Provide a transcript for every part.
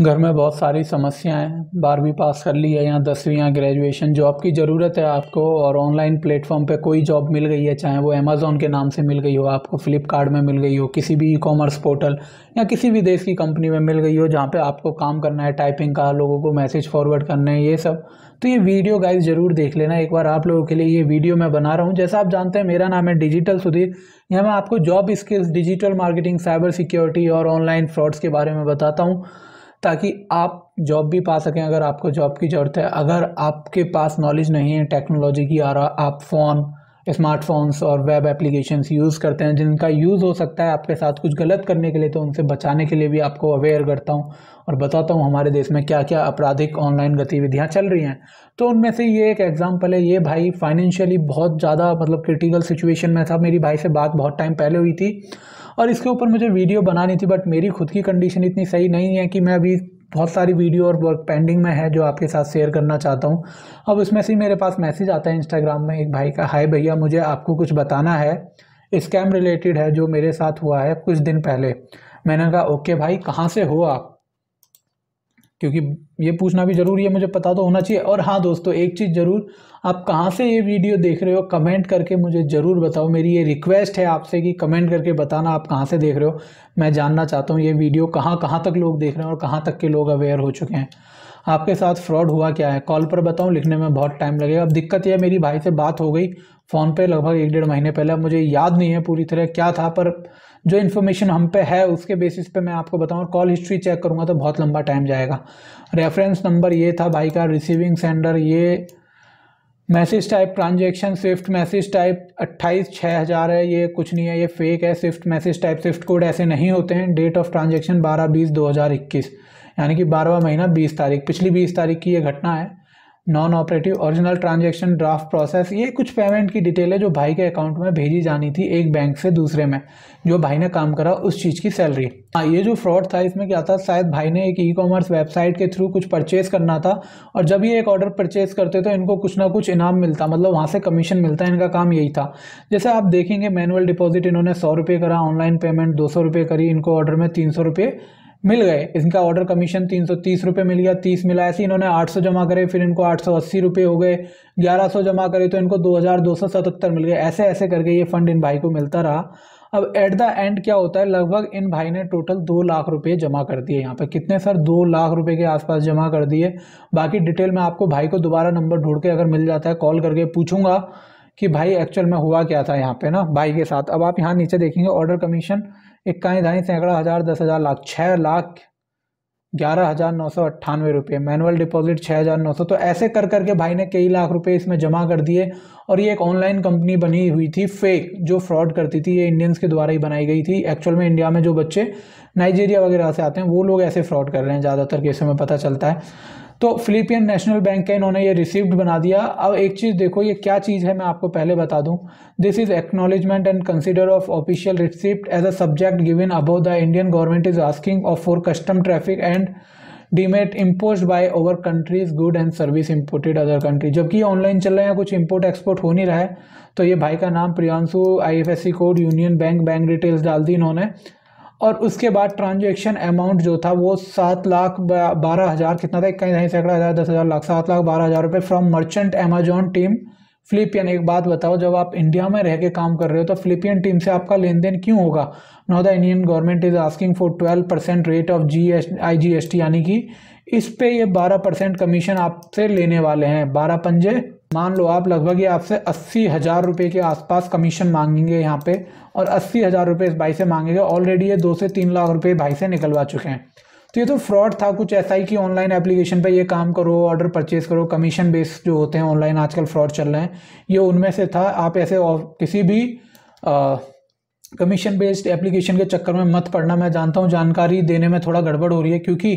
घर में बहुत सारी समस्याएं हैं बारहवीं पास कर ली है या दसवीं या ग्रेजुएशन जॉब की ज़रूरत है आपको और ऑनलाइन प्लेटफॉर्म पे कोई जॉब मिल गई है चाहे वो अमेज़ोन के नाम से मिल गई हो आपको फ्लिपकार्ट में मिल गई हो किसी भी ई कॉमर्स पोर्टल या किसी भी देश की कंपनी में मिल गई हो जहाँ पर आपको काम करना है टाइपिंग का लोगों को मैसेज फॉरवर्ड करना है ये सब तो ये वीडियो गाइज ज़रूर देख लेना एक बार आप लोगों के लिए ये वीडियो मैं बना रहा हूँ जैसा आप जानते हैं मेरा नाम है डिजिटल सुधीर यहाँ मैं आपको job skills digital marketing cyber security और ऑनलाइन फ्रॉड्स के बारे में बताता हूँ ताकि आप जॉब भी पा सकें अगर आपको जॉब की ज़रूरत है अगर आपके पास नॉलेज नहीं है टेक्नोलॉजी की आ रहा आप फ़ोन स्मार्टफोन्स और वेब एप्लीकेशंस यूज़ करते हैं जिनका यूज़ हो सकता है आपके साथ कुछ गलत करने के लिए तो उनसे बचाने के लिए भी आपको अवेयर करता हूँ और बताता हूँ हमारे देश में क्या क्या आपराधिक ऑनलाइन गतिविधियाँ चल रही हैं तो उनमें से ये एक एग्ज़ाम्पल है ये भाई फाइनेंशियली बहुत ज़्यादा मतलब क्रिटिकल सिचुएशन में था मेरी भाई से बात बहुत टाइम पहले हुई थी और इसके ऊपर मुझे वीडियो बनानी थी बट मेरी खुद की कंडीशन इतनी सही नहीं है कि मैं अभी बहुत सारी वीडियो और वर्क पेंडिंग में है जो आपके साथ शेयर करना चाहता हूँ अब उसमें से मेरे पास मैसेज आता है इंस्टाग्राम में एक भाई का हाय भैया मुझे आपको कुछ बताना है स्कैम रिलेटेड है जो मेरे साथ हुआ है कुछ दिन पहले मैंने कहा ओके भाई कहाँ से हो आप क्योंकि ये पूछना भी ज़रूरी है मुझे पता तो होना चाहिए और हाँ दोस्तों एक चीज़ ज़रूर आप कहाँ से ये वीडियो देख रहे हो कमेंट करके मुझे ज़रूर बताओ मेरी ये रिक्वेस्ट है आपसे कि कमेंट करके बताना आप कहाँ से देख रहे हो मैं जानना चाहता हूँ ये वीडियो कहाँ कहाँ तक लोग देख रहे हैं और कहाँ तक के लोग अवेयर हो चुके हैं आपके साथ फ्रॉड हुआ क्या है कॉल पर बताऊँ लिखने में बहुत टाइम लगेगा अब दिक्कत यह मेरी भाई से बात हो गई फ़ोन पर लगभग एक डेढ़ महीने पहले मुझे याद नहीं है पूरी तरह क्या था पर जो इन्फॉर्मेशन हम पे है उसके बेसिस पे मैं आपको बताऊँ कॉल हिस्ट्री चेक करूँगा तो बहुत लंबा टाइम जाएगा रेफरेंस नंबर ये था भाई का रिसीविंग सेंडर ये message type transaction swift message type अट्ठाईस छः हज़ार है ये कुछ नहीं है ये फेक है swift message type swift code ऐसे नहीं होते हैं डेट ऑफ ट्रांजेक्शन बारह बीस दो हज़ार इक्कीस यानी कि बारहवा महीना बीस तारीख पिछली बीस तारीख की ये घटना है non operative original transaction draft process ये कुछ पेमेंट की डिटेल है जो भाई के अकाउंट में भेजी जानी थी एक बैंक से दूसरे में जो भाई ने काम करा उस चीज़ की सैलरी हाँ ये जो फ्रॉड था इसमें क्या था शायद भाई ने एक ई कॉमर्स वेबसाइट के थ्रू कुछ परचेज करना था और जब ये एक ऑर्डर परचेज करते तो इनको कुछ ना कुछ इनाम मिलता मतलब वहाँ से कमीशन मिलता इनका काम यही था जैसे आप देखेंगे मैनुअल डिपॉजिट इन्होंने सौ रुपये करा ऑनलाइन पेमेंट दो सौ रुपये करी इनको ऑर्डर में तीन सौ रुपये मिल गए इनका ऑर्डर कमीशन तीन सौ तीस रुपये मिल गया तीस मिला ऐसे इन्होंने आठ सौ जमा करे फिर इनको आठ सौ अस्सी रुपये हो गए ग्यारह सौ जमा करे तो इनको दो हज़ार दो सौ सतहत्तर मिल गए ऐसे ऐसे करके ये फंड इन भाई को मिलता रहा अब एट द एंड क्या होता है लगभग इन भाई ने टोटल दो लाख रुपये जमा कर दिए यहाँ पर कितने सर दो लाख रुपये के आसपास जमा कर दिए बाकी डिटेल में आपको भाई को दोबारा नंबर ढूंढ के अगर मिल जाता है कॉल करके पूछूंगा कि भाई एक्चुअल में हुआ क्या था यहाँ पे ना भाई के साथ अब आप यहाँ नीचे देखेंगे ऑर्डर कमीशन इक्काई ढाई सैकड़ा हज़ार दस हज़ार लाख छः लाख ग्यारह हज़ार नौ सौ अट्ठानवे रुपये मैनुअल डिपॉजिट छः हज़ार नौ सौ तो ऐसे कर करके भाई ने कई लाख रुपए इसमें जमा कर दिए और ये एक ऑनलाइन कंपनी बनी हुई थी फेक जो फ्रॉड करती थी ये इंडियंस के द्वारा ही बनाई गई थी एक्चुअल में इंडिया में जो बच्चे नाइजीरिया वगैरह से आते हैं वो लोग ऐसे फ्रॉड कर रहे हैं ज़्यादातर केसों में पता चलता है तो फिलिपियन नेशनल बैंक का इन्होंने ये रिसिप्ट बना दिया अब एक चीज़ देखो ये क्या चीज़ है मैं आपको पहले बता दूँ this is acknowledgement and consider of official receipt as a subject given above the Indian government is asking of for custom traffic and demat impose by over countries good and service imported other country जबकि online चल रहा है कुछ import export हो नहीं रहा है तो ये भाई का नाम प्रियांशु आई code union bank bank details डाल दी इन्होंने और उसके बाद ट्रांजेक्शन अमाउंट जो था वो सात लाख बारह हज़ार कितना था कहीं नहीं सैकड़ा हज़ार दस हज़ार लाख सात लाख बारह हज़ार रुपये फ्रॉम मर्चेंट अमेजोन टीम फिलिपियन एक बात बताओ जब आप इंडिया में रह के काम कर रहे हो तो फिलिपियन टीम से आपका लेन देन क्यों होगा no the Indian government is asking for twelve percent rate of G S I G S T यानी कि इस पे ये बारह परसेंट कमीशन आपसे लेने वाले हैं बारह पंजे मान लो आप लगभग ये आपसे अस्सी हज़ार रुपये के आसपास कमीशन मांगेंगे यहाँ पे और अस्सी हज़ार रुपये इस भाई से मांगेंगे ऑलरेडी ये दो से तीन लाख रुपए भाई से निकलवा चुके हैं तो ये तो फ्रॉड था कुछ ऐसा ही कि ऑनलाइन एप्लीकेशन पे ये काम करो ऑर्डर परचेज करो कमीशन बेस्ड जो होते हैं ऑनलाइन आजकल फ्रॉड चल रहे हैं ये उनमें से था आप ऐसे किसी भी आ, कमीशन बेस्ड एप्लीकेशन के चक्कर में मत पड़ना मैं जानता हूँ जानकारी देने में थोड़ा गड़बड़ हो रही है क्योंकि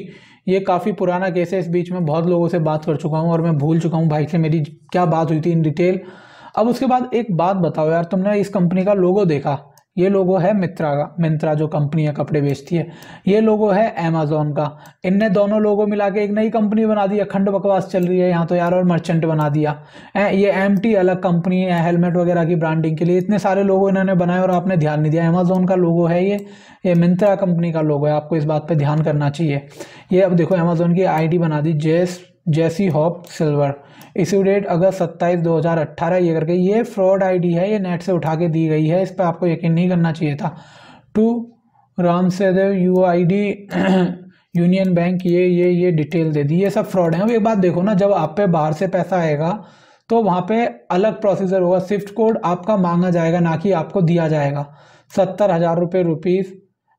ये काफ़ी पुराना केस है इस बीच में बहुत लोगों से बात कर चुका हूँ और मैं भूल चुका हूँ भाई से मेरी क्या बात हुई थी इन डिटेल अब उसके बाद एक बात बताओ यार तुमने इस कंपनी का लोगो देखा ये लोगो है मित्रा का मिंत्रा जो कंपनी है कपड़े बेचती है ये लोगो है अमेजोन का इनने दोनों लोगों मिला के एक नई कंपनी बना दी अखंड बकवास चल रही है यहाँ तो यार और मर्चेंट बना दिया ये एम अलग कंपनी है हेलमेट वगैरह की ब्रांडिंग के लिए इतने सारे लोगो इन्होंने बनाए और आपने ध्यान नहीं दिया अमेजोन का लोगो है ये ये मिंत्रा कंपनी का लोगो है आपको इस बात पर ध्यान करना चाहिए ये अब देखो अमेजोन की आई बना दी जेस जैसी हॉप सिल्वर इशू डेट अगस्त सत्ताईस दो हज़ार अट्ठारह ये करके ये फ्रॉड आईडी है ये नेट से उठा के दी गई है इस पर आपको यकीन नहीं करना चाहिए था टू राम सदैव U I D union bank ये ये ये डिटेल दे दी ये सब फ्रॉड है अब एक बात देखो ना जब आप पे बाहर से पैसा आएगा तो वहाँ पे अलग प्रोसीजर होगा स्विफ्ट कोड आपका मांगा जाएगा ना कि आपको दिया जाएगा सत्तर हज़ार रुपये रुपीज़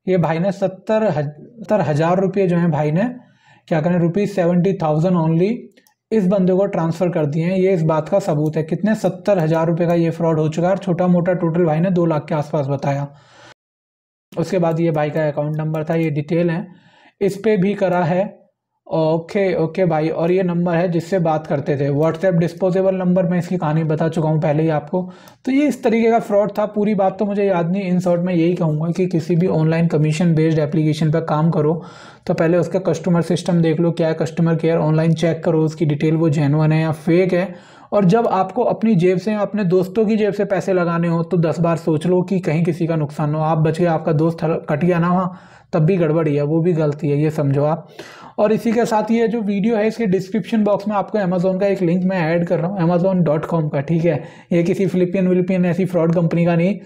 ये भाई ने सत्तर सत्तर हज़ार रुपये जो हैं भाई ने क्या करें रुपीज़ सेवेंटी थाउजेंड ओनली इस बंदे को ट्रांसफ़र कर दिए हैं ये इस बात का सबूत है कितने सत्तर हज़ार रुपए का ये फ्रॉड हो चुका है छोटा मोटा टोटल भाई ने दो लाख के आसपास बताया उसके बाद ये भाई का अकाउंट नंबर था ये डिटेल है इस पे भी करा है ओके ओके भाई और ये नंबर है जिससे बात करते थे व्हाट्सएप डिस्पोजेबल नंबर मैं इसकी कहानी बता चुका हूँ पहले ही आपको तो ये इस तरीके का फ्रॉड था पूरी बात तो मुझे याद नहीं इन शॉर्ट मैं यही कहूँगा कि किसी भी ऑनलाइन कमीशन बेस्ड एप्लीकेशन पर काम करो तो पहले उसका कस्टमर सिस्टम देख लो क्या है कस्टमर केयर ऑनलाइन चेक करो उसकी डिटेल वो जेनवन है या फेक है और जब आपको अपनी जेब से अपने दोस्तों की जेब से पैसे लगाने हो तो दस बार सोच लो कि कहीं किसी का नुकसान हो आप बच गए आपका दोस्त कट गया ना वहाँ तब भी गड़बड़ी है वो भी गलती है ये समझो आप और इसी के साथ ये जो वीडियो है इसके डिस्क्रिप्शन बॉक्स में आपको अमेजोन का एक लिंक मैं ऐड कर रहा हूँ अमेजोन डॉट कॉम का ठीक है ये किसी फिलिपियन विलिपियन ऐसी फ्रॉड कंपनी का नहीं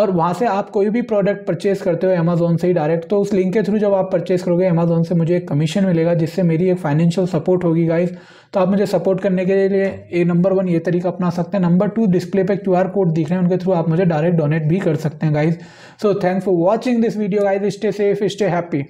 और वहाँ से आप कोई भी प्रोडक्ट परचेस करते हो अमेजोन से ही डायरेक्ट तो उस लिंक के थ्रू जब आप परचेस करोगे अमेजोन से मुझे एक कमीशन मिलेगा जिससे मेरी एक फाइनेंशियल सपोर्ट होगी गाइस तो आप मुझे सपोर्ट करने के लिए ए नंबर वन ये तरीका अपना सकते हैं नंबर टू डिस्प्ले पे क्यूआर कोड दिख रहे हैं उनके थ्रू आप मुझे डायरेक्ट डोनेट भी कर सकते हैं guys so thanks for watching this video guys stay safe stay happy